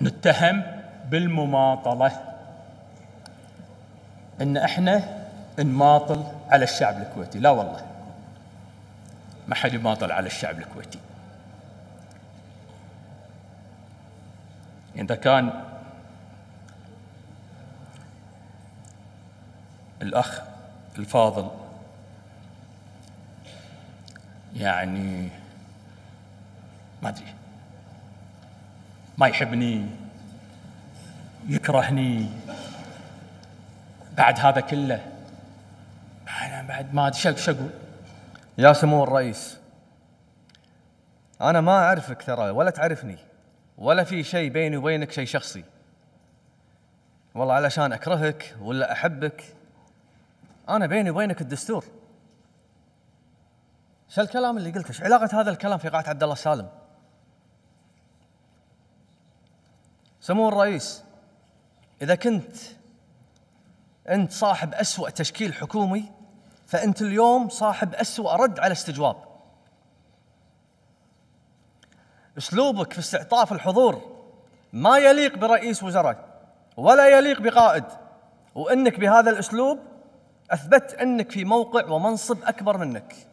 نتهم بالمماطله ان احنا نماطل على الشعب الكويتي لا والله ما حد يماطل على الشعب الكويتي اذا كان الاخ الفاضل يعني ما ادري ما يحبني يكرهني بعد هذا كله انا بعد ما ادري شو اقول يا سمو الرئيس انا ما اعرفك ترى ولا تعرفني ولا في شيء بيني وبينك شيء شخصي والله علشان اكرهك ولا احبك انا بيني وبينك الدستور شو الكلام اللي قلته ايش علاقه هذا الكلام في قاعه عبد الله السالم سمو الرئيس إذا كنت أنت صاحب أسوأ تشكيل حكومي فأنت اليوم صاحب أسوأ رد على استجواب أسلوبك في استعطاف الحضور ما يليق برئيس وزراء ولا يليق بقائد وأنك بهذا الأسلوب أثبت أنك في موقع ومنصب أكبر منك